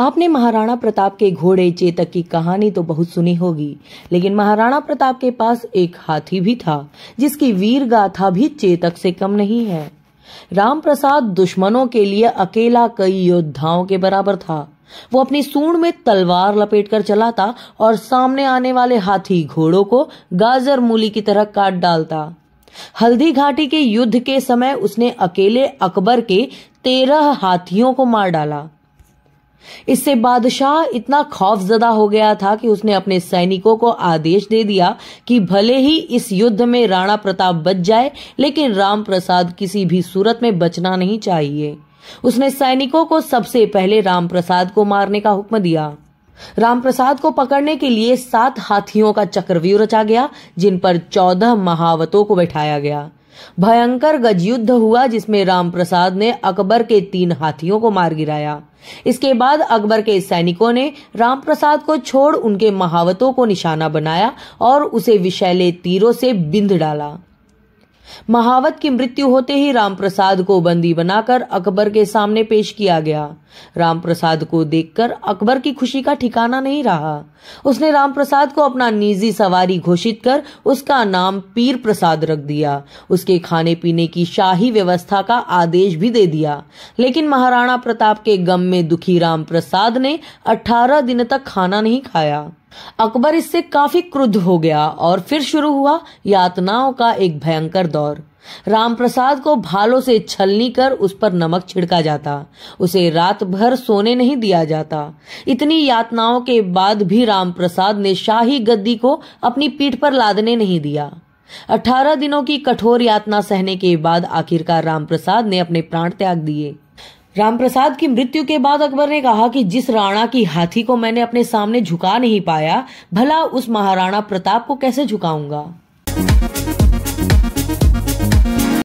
आपने महाराणा प्रताप के घोड़े चेतक की कहानी तो बहुत सुनी होगी लेकिन महाराणा प्रताप के पास एक हाथी भी था जिसकी वीर गाथा भी चेतक से कम नहीं है राम प्रसाद दुश्मनों के लिए अकेला कई योद्धाओं के बराबर था वो अपनी सूंड में तलवार लपेटकर चलाता और सामने आने वाले हाथी घोड़ों को गाजर मूली की तरह काट डालता हल्दी घाटी के युद्ध के समय उसने अकेले अकबर के तेरह हाथियों को मार डाला इससे बादशाह इतना खौफजदा हो गया था कि उसने अपने सैनिकों को आदेश दे दिया कि भले ही इस युद्ध में राणा प्रताप बच जाए लेकिन राम प्रसाद किसी भी सूरत में बचना नहीं चाहिए उसने सैनिकों को सबसे पहले राम प्रसाद को मारने का हुक्म दिया राम प्रसाद को पकड़ने के लिए सात हाथियों का चक्रव्यूह रचा गया जिन पर चौदह महावतों को बैठाया गया भयंकर गजयुद्ध हुआ जिसमें रामप्रसाद ने अकबर के तीन हाथियों को मार गिराया इसके बाद अकबर के सैनिकों ने रामप्रसाद को छोड़ उनके महावतों को निशाना बनाया और उसे विशैले तीरों से बिंध डाला महावत की मृत्यु होते ही रामप्रसाद को बंदी बनाकर अकबर के सामने पेश किया गया रामप्रसाद को देखकर अकबर की खुशी का ठिकाना नहीं रहा उसने रामप्रसाद को अपना निजी सवारी घोषित कर उसका नाम पीर प्रसाद रख दिया उसके खाने पीने की शाही व्यवस्था का आदेश भी दे दिया लेकिन महाराणा प्रताप के गम में दुखी राम ने अठारह दिन तक खाना नहीं खाया अकबर इससे काफी क्रुद्ध हो गया और फिर शुरू हुआ यातनाओं का एक भयंकर दौर रामप्रसाद को भालों से छलनी कर उस पर नमक छिड़का जाता उसे रात भर सोने नहीं दिया जाता इतनी यातनाओं के बाद भी रामप्रसाद ने शाही गद्दी को अपनी पीठ पर लादने नहीं दिया अठारह दिनों की कठोर यातना सहने के बाद आखिरकार रामप्रसाद ने अपने प्राण त्याग दिए रामप्रसाद की मृत्यु के बाद अकबर ने कहा कि जिस राणा की हाथी को मैंने अपने सामने झुका नहीं पाया भला उस महाराणा प्रताप को कैसे झुकाऊंगा